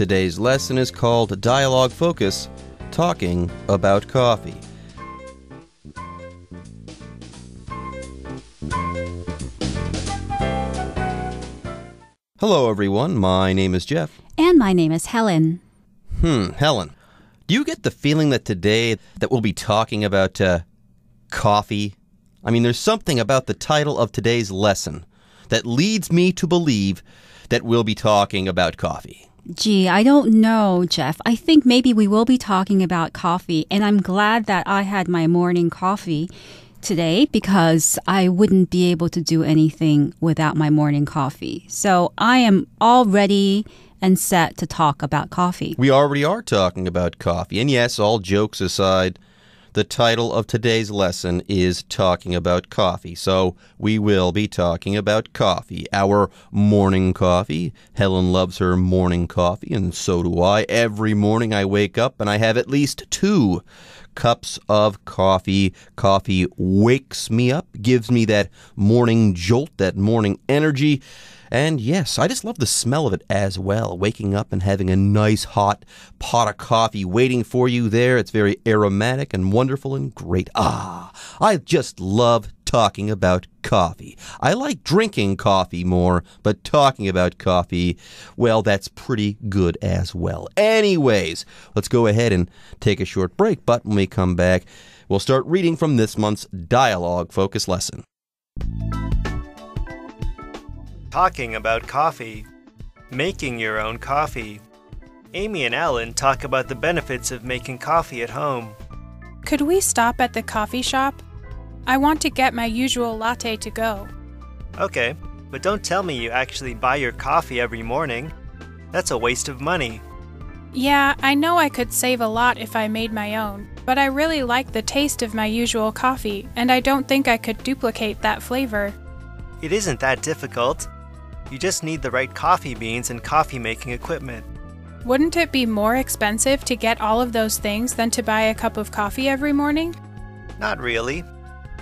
Today's lesson is called Dialogue Focus Talking About Coffee. Hello, everyone. My name is Jeff. And my name is Helen. Hmm, Helen. Do you get the feeling that today that we'll be talking about uh, coffee? I mean, there's something about the title of today's lesson that leads me to believe that we'll be talking about coffee. Gee, I don't know, Jeff. I think maybe we will be talking about coffee, and I'm glad that I had my morning coffee today because I wouldn't be able to do anything without my morning coffee. So I am all ready and set to talk about coffee. We already are talking about coffee. And yes, all jokes aside, the title of today's lesson is Talking About Coffee. So we will be talking about coffee, our morning coffee. Helen loves her morning coffee, and so do I. Every morning I wake up and I have at least two cups of coffee. Coffee wakes me up, gives me that morning jolt, that morning energy. And yes, I just love the smell of it as well. Waking up and having a nice hot pot of coffee waiting for you there. It's very aromatic and wonderful and great. Ah, I just love talking about coffee. I like drinking coffee more, but talking about coffee, well, that's pretty good as well. Anyways, let's go ahead and take a short break, but when we come back, we'll start reading from this month's dialogue focus lesson talking about coffee, making your own coffee. Amy and Alan talk about the benefits of making coffee at home. Could we stop at the coffee shop? I want to get my usual latte to go. Okay, but don't tell me you actually buy your coffee every morning. That's a waste of money. Yeah, I know I could save a lot if I made my own, but I really like the taste of my usual coffee, and I don't think I could duplicate that flavor. It isn't that difficult. You just need the right coffee beans and coffee making equipment. Wouldn't it be more expensive to get all of those things than to buy a cup of coffee every morning? Not really.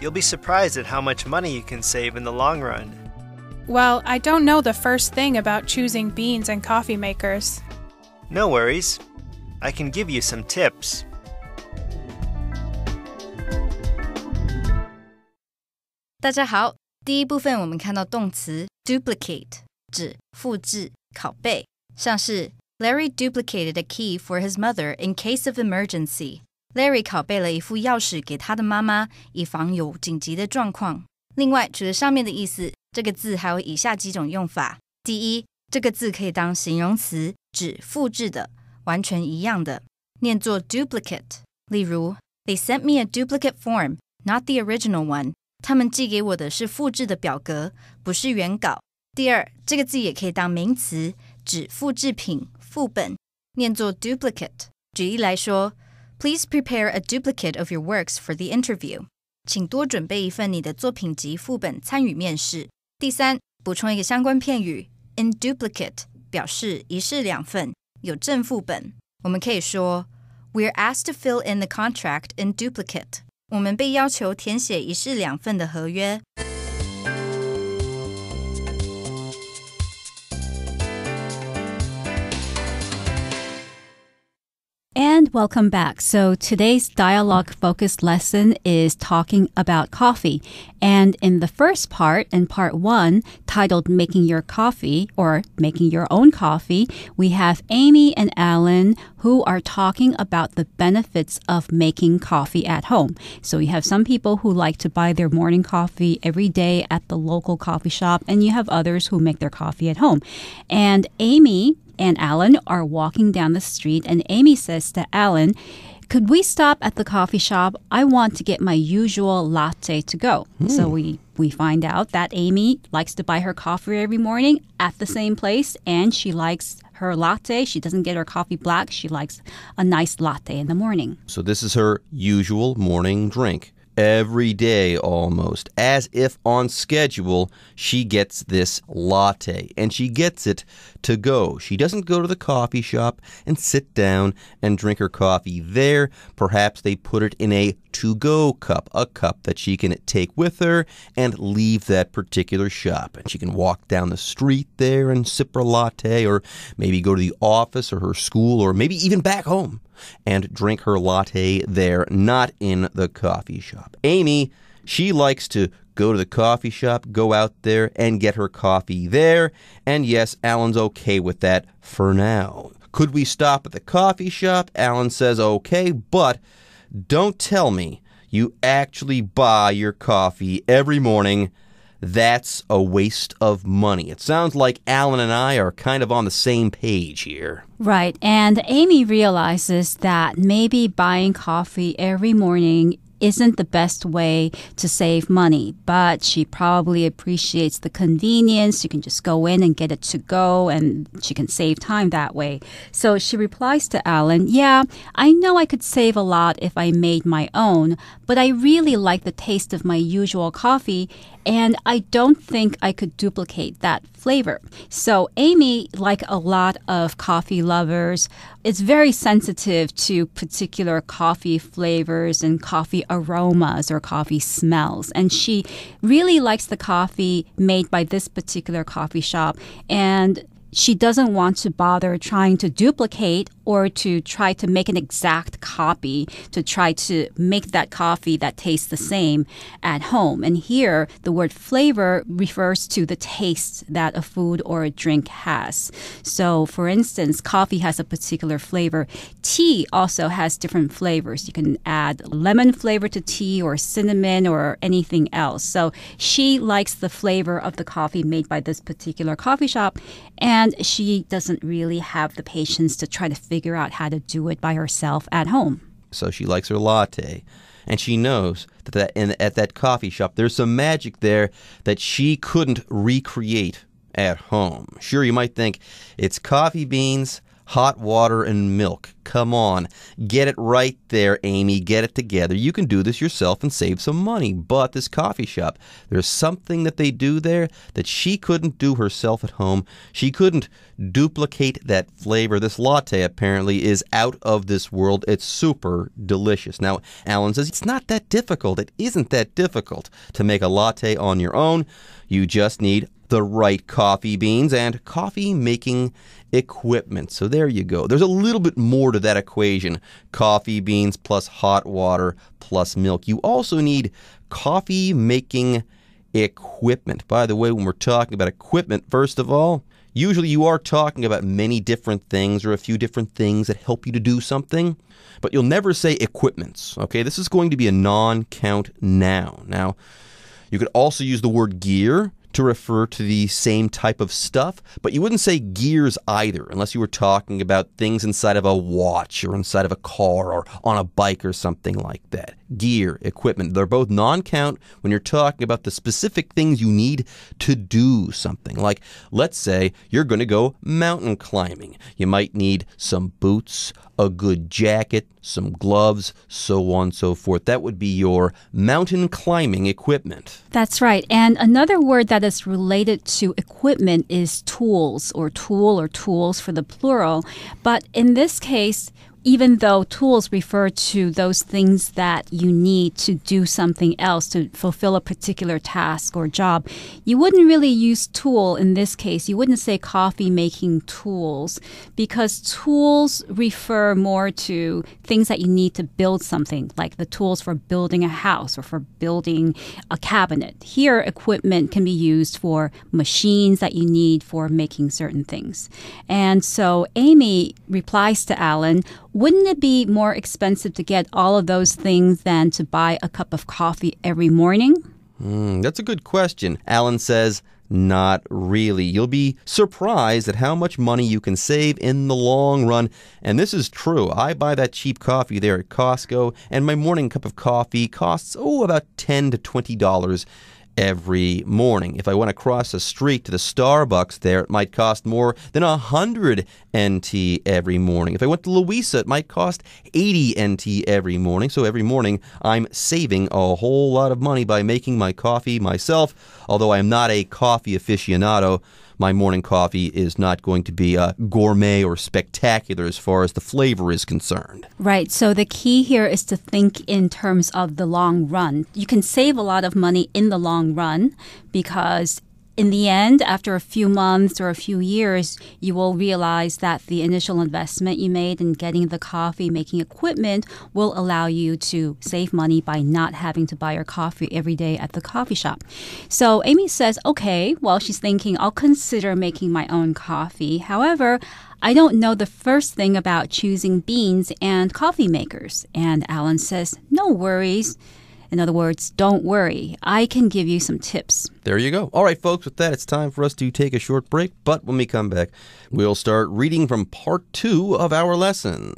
You'll be surprised at how much money you can save in the long run. Well, I don't know the first thing about choosing beans and coffee makers. No worries. I can give you some tips. 第一部分，我们看到动词 duplicate 指复制、拷贝，像是 Larry duplicated a key for his mother in case of emergency. Larry 拷贝了一副钥匙给他的妈妈，以防有紧急的状况。另外，除了上面的意思，这个字还有以下几种用法。第一，这个字可以当形容词，指复制的、完全一样的，念作 duplicate. 例如 they sent me a duplicate form, not the original one. 他们寄给我的是复制的表格，不是原稿。第二，这个字也可以当名词，指复制品、副本，念作 duplicate。举例来说，Please prepare a duplicate of your works for the interview。请多准备一份你的作品集副本参与面试。第三，补充一个相关片语 in duplicate 表示一式两份，有正副本。我们可以说，We are asked to fill in the contract in duplicate。我们被要求填写一式两份的合约。And welcome back. So today's dialogue focused lesson is talking about coffee. And in the first part, in part one, titled Making Your Coffee or Making Your Own Coffee, we have Amy and Alan who are talking about the benefits of making coffee at home. So you have some people who like to buy their morning coffee every day at the local coffee shop, and you have others who make their coffee at home. And Amy and Alan are walking down the street, and Amy says to Alan, could we stop at the coffee shop? I want to get my usual latte to go. Mm. So we we find out that Amy likes to buy her coffee every morning at the same place and she likes her latte. She doesn't get her coffee black. She likes a nice latte in the morning. So this is her usual morning drink every day almost, as if on schedule, she gets this latte and she gets it to go. She doesn't go to the coffee shop and sit down and drink her coffee there. Perhaps they put it in a to go cup, a cup that she can take with her and leave that particular shop. And she can walk down the street there and sip her latte, or maybe go to the office or her school, or maybe even back home and drink her latte there, not in the coffee shop. Amy, she likes to go to the coffee shop, go out there and get her coffee there. And yes, Alan's okay with that for now. Could we stop at the coffee shop? Alan says okay, but don't tell me you actually buy your coffee every morning. That's a waste of money. It sounds like Alan and I are kind of on the same page here. Right. And Amy realizes that maybe buying coffee every morning isn't the best way to save money, but she probably appreciates the convenience. You can just go in and get it to go, and she can save time that way. So she replies to Alan, Yeah, I know I could save a lot if I made my own, but I really like the taste of my usual coffee, and I don't think I could duplicate that flavor. So, Amy, like a lot of coffee lovers, is very sensitive to particular coffee flavors and coffee aromas or coffee smells. And she really likes the coffee made by this particular coffee shop. And she doesn't want to bother trying to duplicate or to try to make an exact copy to try to make that coffee that tastes the same at home. And here, the word flavor refers to the taste that a food or a drink has. So, for instance, coffee has a particular flavor. Tea also has different flavors. You can add lemon flavor to tea or cinnamon or anything else. So, she likes the flavor of the coffee made by this particular coffee shop, and she doesn't really have the patience to try to figure figure out how to do it by herself at home. So she likes her latte. And she knows that, that in, at that coffee shop, there's some magic there that she couldn't recreate at home. Sure, you might think it's coffee beans hot water and milk. Come on. Get it right there, Amy. Get it together. You can do this yourself and save some money. But this coffee shop, there's something that they do there that she couldn't do herself at home. She couldn't duplicate that flavor. This latte apparently is out of this world. It's super delicious. Now, Alan says it's not that difficult. It isn't that difficult to make a latte on your own. You just need the right coffee beans and coffee making equipment. So there you go. There's a little bit more to that equation coffee beans plus hot water plus milk. You also need coffee making equipment. By the way, when we're talking about equipment, first of all, Usually, you are talking about many different things or a few different things that help you to do something, but you'll never say equipments. Okay, this is going to be a non count noun. Now, you could also use the word gear to refer to the same type of stuff, but you wouldn't say gears either, unless you were talking about things inside of a watch or inside of a car or on a bike or something like that. Gear, equipment, they're both non count when you're talking about the specific things you need to do something. Like, let's say you're going to go mountain climbing. You might need some boots, a good jacket, some gloves, so on and so forth. That would be your mountain climbing equipment. That's right. And another word that that's related to equipment is tools or tool or tools for the plural. But in this case, even though tools refer to those things that you need to do something else to fulfill a particular task or job, you wouldn't really use tool in this case. You wouldn't say coffee making tools because tools refer more to things that you need to build something, like the tools for building a house or for building a cabinet. Here, equipment can be used for machines that you need for making certain things. And so Amy replies to Alan, wouldn't it be more expensive to get all of those things than to buy a cup of coffee every morning? Mm, that's a good question. Alan says, not really. You'll be surprised at how much money you can save in the long run. And this is true. I buy that cheap coffee there at Costco, and my morning cup of coffee costs, oh, about 10 to $20 every morning. If I want to cross the street to the Starbucks there, it might cost more than 100 NT every morning. If I went to Louisa, it might cost 80 NT every morning. So every morning, I'm saving a whole lot of money by making my coffee myself, although I am not a coffee aficionado my morning coffee is not going to be uh, gourmet or spectacular as far as the flavor is concerned. Right. So the key here is to think in terms of the long run. You can save a lot of money in the long run because in the end, after a few months or a few years, you will realize that the initial investment you made in getting the coffee making equipment will allow you to save money by not having to buy your coffee every day at the coffee shop. So Amy says, okay, well, she's thinking, I'll consider making my own coffee. However, I don't know the first thing about choosing beans and coffee makers. And Alan says, no worries. In other words, don't worry, I can give you some tips. There you go. All right, folks, with that, it's time for us to take a short break. But when we come back, we'll start reading from part two of our lesson.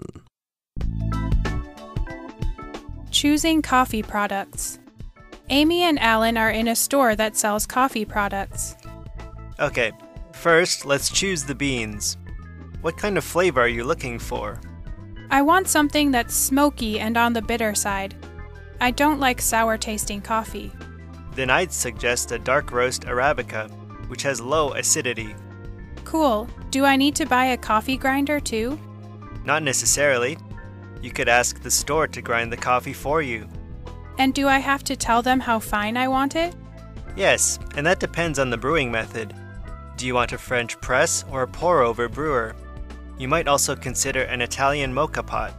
Choosing coffee products. Amy and Alan are in a store that sells coffee products. Okay, first, let's choose the beans. What kind of flavor are you looking for? I want something that's smoky and on the bitter side. I don't like sour tasting coffee. Then I'd suggest a dark roast Arabica, which has low acidity. Cool. Do I need to buy a coffee grinder too? Not necessarily. You could ask the store to grind the coffee for you. And do I have to tell them how fine I want it? Yes, and that depends on the brewing method. Do you want a French press or a pour over brewer? You might also consider an Italian mocha pot.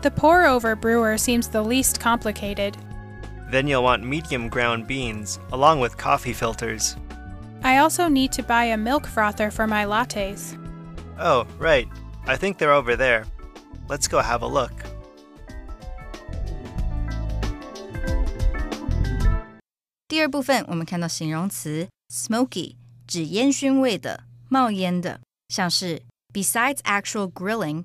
The pour over brewer seems the least complicated. Then you'll want medium ground beans, along with coffee filters. I also need to buy a milk frother for my lattes. Oh, right. I think they're over there. Let's go have a look. smoky，指烟熏味的、冒烟的，像是 besides actual grilling,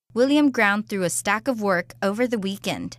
William ground through a stack of work over the weekend。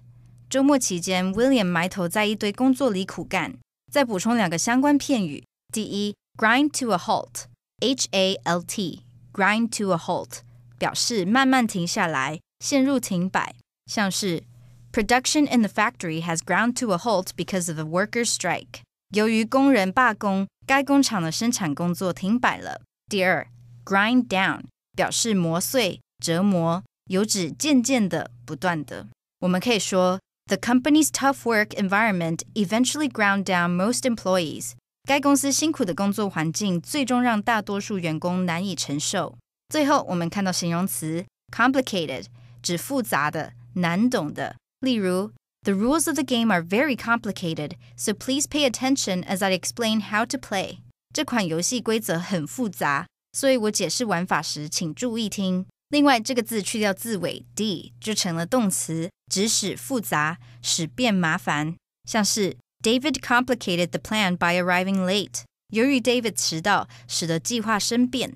周末期间，William 埋头在一堆工作里苦干。再补充两个相关片语：第一，grind to a halt，H A L T，grind to a halt 表示慢慢停下来，陷入停摆，像是 production in the factory has ground to a halt because of the workers' strike。由于工人罢工，该工厂的生产工作停摆了。第二，grind down 表示磨碎、折磨。有指渐渐的、不断的。我们可以说，The company's tough work environment eventually ground down most employees。该公司辛苦的工作环境最终让大多数员工难以承受。最后，我们看到形容词 complicated，指复杂的、难懂的。例如，The rules of the game are very complicated, so please pay attention as I explain how to play。这款游戏规则很复杂，所以我解释玩法时请注意听。另外，这个字去掉字尾 d 就成了动词，指使复杂，使变麻烦。像是 David complicated the plan by arriving late。由于 David 迟到，使得计划生变。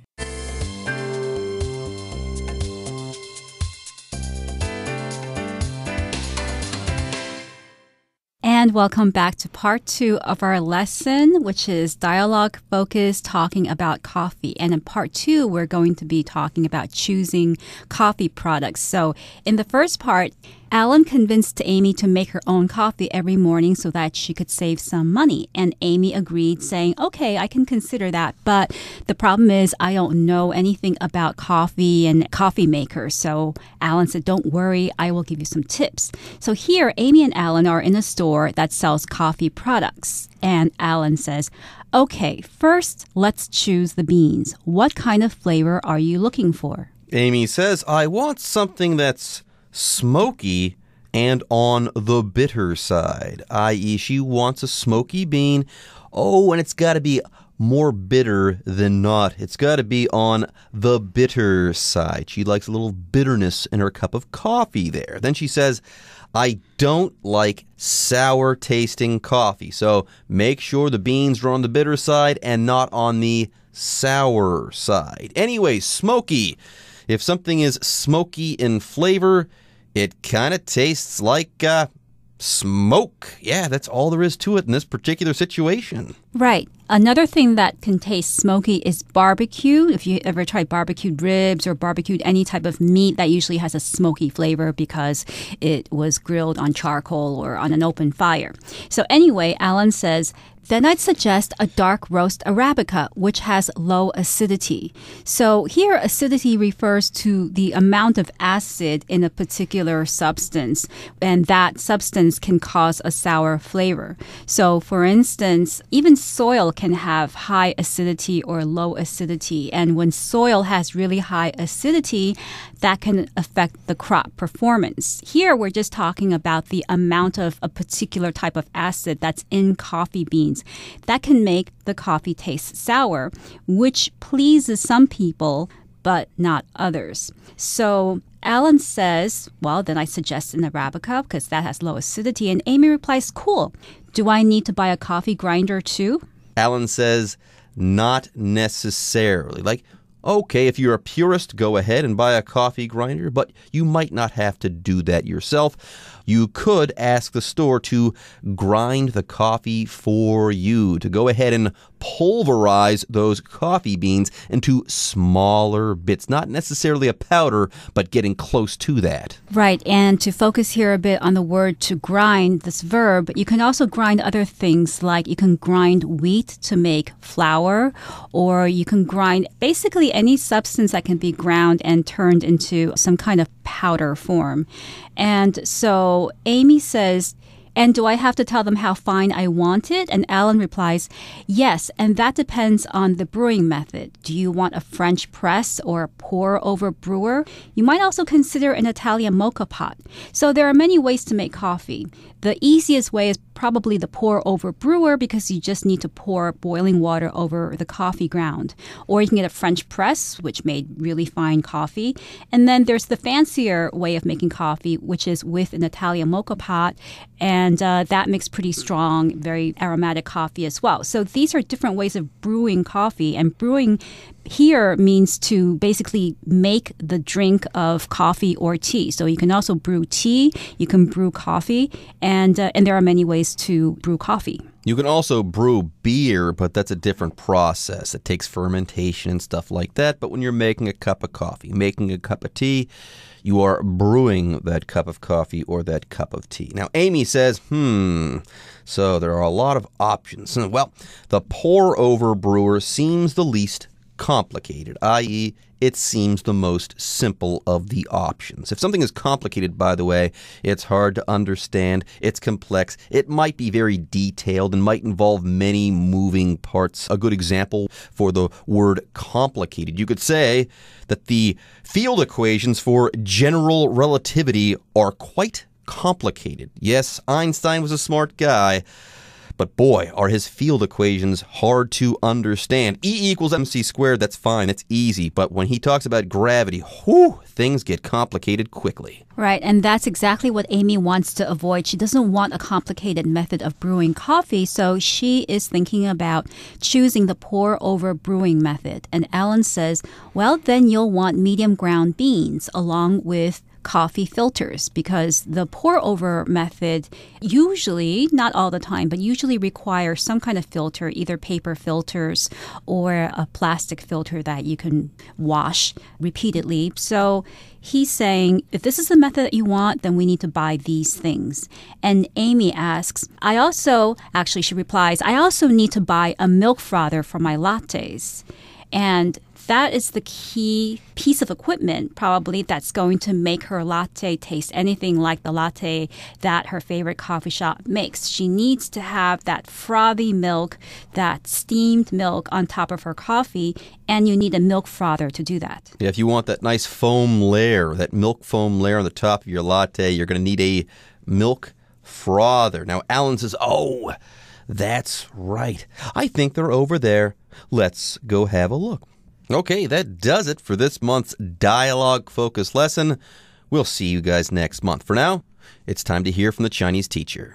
And welcome back to part two of our lesson, which is dialogue focused talking about coffee. And in part two, we're going to be talking about choosing coffee products. So in the first part, Alan convinced Amy to make her own coffee every morning so that she could save some money. And Amy agreed, saying, Okay, I can consider that. But the problem is, I don't know anything about coffee and coffee makers. So Alan said, Don't worry, I will give you some tips. So here, Amy and Alan are in a store that sells coffee products. And Alan says, Okay, first, let's choose the beans. What kind of flavor are you looking for? Amy says, I want something that's smoky and on the bitter side, i.e., she wants a smoky bean. Oh, and it's got to be more bitter than not. It's got to be on the bitter side. She likes a little bitterness in her cup of coffee there. Then she says, I don't like sour tasting coffee. So make sure the beans are on the bitter side and not on the sour side. Anyway, smoky. If something is smoky in flavor, it kind of tastes like uh, smoke. Yeah, that's all there is to it in this particular situation. Right. Another thing that can taste smoky is barbecue. If you ever tried barbecued ribs or barbecued any type of meat, that usually has a smoky flavor because it was grilled on charcoal or on an open fire. So, anyway, Alan says, then I'd suggest a dark roast Arabica, which has low acidity. So, here acidity refers to the amount of acid in a particular substance, and that substance can cause a sour flavor. So, for instance, even soil can have high acidity or low acidity. And when soil has really high acidity, that can affect the crop performance. Here, we're just talking about the amount of a particular type of acid that's in coffee beans. That can make the coffee taste sour, which pleases some people, but not others. So, Alan says, Well, then I suggest an Arabica because that has low acidity. And Amy replies, Cool. Do I need to buy a coffee grinder too? Alan says, Not necessarily. Like, okay, if you're a purist, go ahead and buy a coffee grinder, but you might not have to do that yourself. You could ask the store to grind the coffee for you, to go ahead and pulverize those coffee beans into smaller bits, not necessarily a powder, but getting close to that. Right. And to focus here a bit on the word to grind, this verb, you can also grind other things like you can grind wheat to make flour, or you can grind basically any substance that can be ground and turned into some kind of powder form. And so so Amy says and do I have to tell them how fine I want it? And Alan replies, Yes, and that depends on the brewing method. Do you want a French press or a pour over brewer? You might also consider an Italian mocha pot. So there are many ways to make coffee. The easiest way is probably the pour over brewer because you just need to pour boiling water over the coffee ground. Or you can get a French press, which made really fine coffee. And then there's the fancier way of making coffee, which is with an Italian mocha pot and and uh, that makes pretty strong, very aromatic coffee as well. So these are different ways of brewing coffee, and brewing here means to basically make the drink of coffee or tea. So you can also brew tea, you can brew coffee, and uh, and there are many ways to brew coffee. You can also brew beer, but that's a different process. It takes fermentation and stuff like that. But when you're making a cup of coffee, making a cup of tea, you are brewing that cup of coffee or that cup of tea. Now, Amy says, hmm, so there are a lot of options. Well, the pour over brewer seems the least complicated, i.e., it seems the most simple of the options. If something is complicated, by the way, it's hard to understand, it's complex, it might be very detailed, and might involve many moving parts. A good example for the word complicated, you could say that the field equations for general relativity are quite complicated. Yes, Einstein was a smart guy but boy, are his field equations hard to understand. E equals mc squared, that's fine, that's easy. But when he talks about gravity, whew, things get complicated quickly. Right, and that's exactly what Amy wants to avoid. She doesn't want a complicated method of brewing coffee, so she is thinking about choosing the pour over brewing method. And Alan says, well, then you'll want medium ground beans along with coffee filters because the pour over method usually, not all the time, but usually requires some kind of filter, either paper filters or a plastic filter that you can wash repeatedly. So he's saying, if this is the method that you want, then we need to buy these things. And Amy asks, I also, actually, she replies, I also need to buy a milk frother for my lattes. And that is the key piece of equipment probably that's going to make her latte taste anything like the latte that her favorite coffee shop makes. She needs to have that frothy milk, that steamed milk on top of her coffee, and you need a milk frother to do that. Yeah, if you want that nice foam layer, that milk foam layer on the top of your latte, you're going to need a milk frother. Now, Alan says, Oh, that's right. I think they're over there. Let's go have a look. Okay, that does it for this month's dialogue focused lesson. We'll see you guys next month. For now, it's time to hear from the Chinese teacher.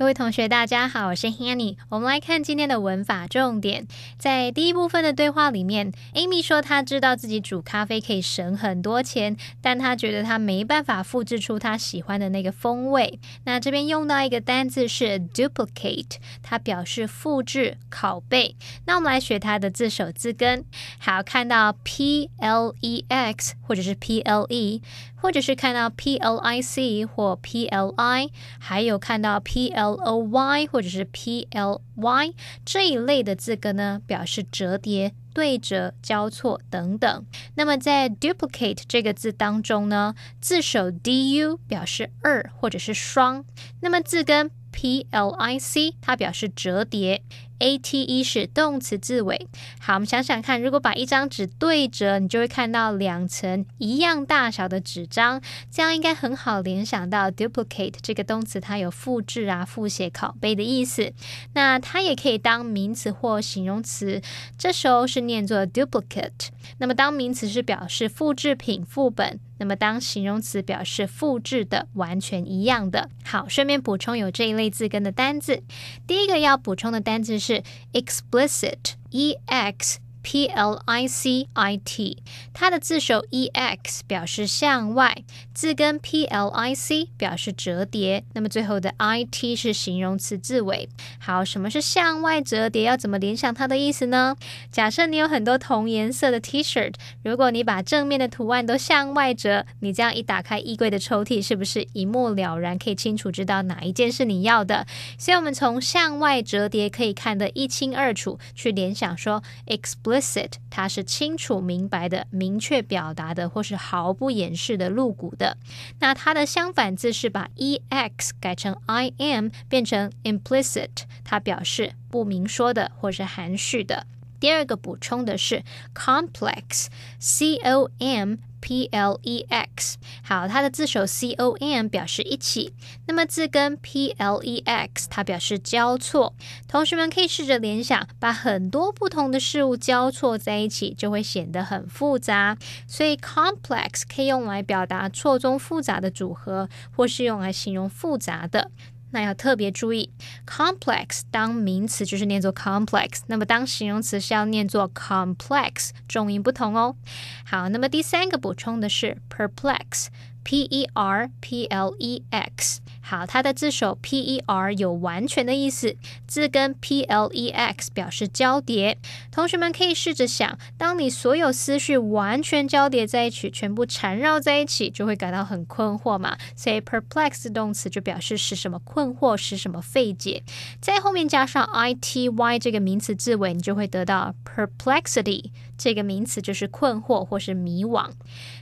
各位同学，大家好，我是 Hanny。我们来看今天的文法重点，在第一部分的对话里面，Amy 说她知道自己煮咖啡可以省很多钱，但她觉得她没办法复制出她喜欢的那个风味。那这边用到一个单字是 duplicate，它表示复制、拷贝。那我们来学它的字首、字根，还要看到 p l e x 或者是 p l e。或者是看到 p l i c 或 p l i，还有看到 p l o y 或者是 p l y 这一类的字根呢，表示折叠、对折、交错等等。那么在 duplicate 这个字当中呢，字首 d u 表示二或者是双，那么字根 p l i c 它表示折叠。a t e 是动词字尾。好，我们想想看，如果把一张纸对折，你就会看到两层一样大小的纸张。这样应该很好联想到 duplicate 这个动词，它有复制啊、复写、拷贝的意思。那它也可以当名词或形容词，这时候是念作 duplicate。那么当名词是表示复制品、副本；那么当形容词表示复制的、完全一样的。好，顺便补充有这一类字根的单字。第一个要补充的单字是。是 explicit，e x p l i c i t，它的字首 e x 表示向外，字根 p l i c 表示折叠，那么最后的 i t 是形容词字尾。好，什么是向外折叠？要怎么联想它的意思呢？假设你有很多同颜色的 T-shirt，如果你把正面的图案都向外折，你这样一打开衣柜的抽屉，是不是一目了然，可以清楚知道哪一件是你要的？所以，我们从向外折叠可以看得一清二楚，去联想说 ex。Explicit，它是清楚明白的、明确表达的，或是毫不掩饰的、露骨的。那它的相反字是把 ex 改成 I am，变成 implicit，它表示不明说的或是含蓄的。第二个补充的是 complex，C O M P L E X。好，它的字首 C O M 表示一起，那么字根 P L E X 它表示交错。同学们可以试着联想，把很多不同的事物交错在一起，就会显得很复杂。所以 complex 可以用来表达错综复杂的组合，或是用来形容复杂的。那要特别注意，complex 当名词就是念作 complex，那么当形容词是要念作 complex，重音不同哦。好，那么第三个补充的是 perplex。P E R P L E X，好，它的字首 P E R 有完全的意思，字根 P L E X 表示交叠。同学们可以试着想，当你所有思绪完全交叠在一起，全部缠绕在一起，就会感到很困惑嘛。所以 perplex 动词就表示使什么困惑，使什么费解。在后面加上 I T Y 这个名词字尾，你就会得到 perplexity 这个名词，就是困惑或是迷惘。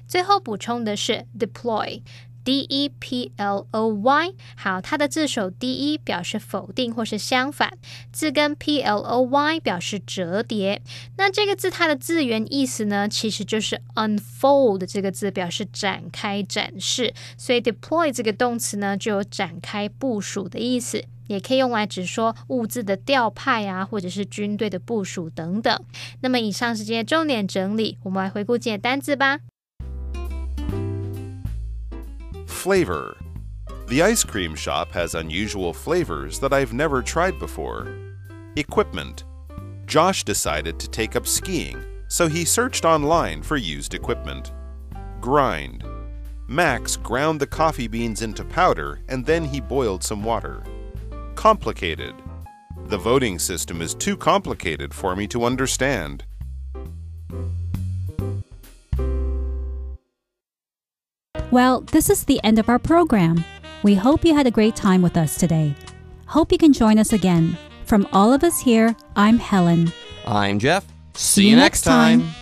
最后补充的是 deploy，D E P L O Y。好，它的字首 D E 表示否定或是相反，字根 P L O Y 表示折叠。那这个字它的字源意思呢，其实就是 unfold 这个字表示展开展示，所以 deploy 这个动词呢就有展开部署的意思，也可以用来指说物资的调派啊，或者是军队的部署等等。那么以上是今天重点整理，我们来回顾简单字吧。Flavor. The ice cream shop has unusual flavors that I've never tried before. Equipment. Josh decided to take up skiing, so he searched online for used equipment. Grind. Max ground the coffee beans into powder and then he boiled some water. Complicated. The voting system is too complicated for me to understand. Well, this is the end of our program. We hope you had a great time with us today. Hope you can join us again. From all of us here, I'm Helen. I'm Jeff. See, See you, next time. time.